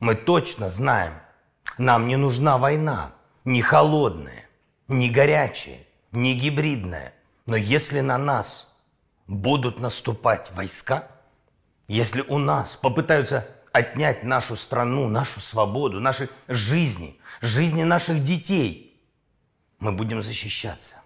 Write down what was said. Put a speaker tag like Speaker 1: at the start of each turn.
Speaker 1: Мы точно знаем, нам не нужна война, ни холодная, ни горячая, ни гибридная. Но если на нас будут наступать войска, если у нас попытаются отнять нашу страну, нашу свободу, наши жизни, жизни наших детей, мы будем защищаться.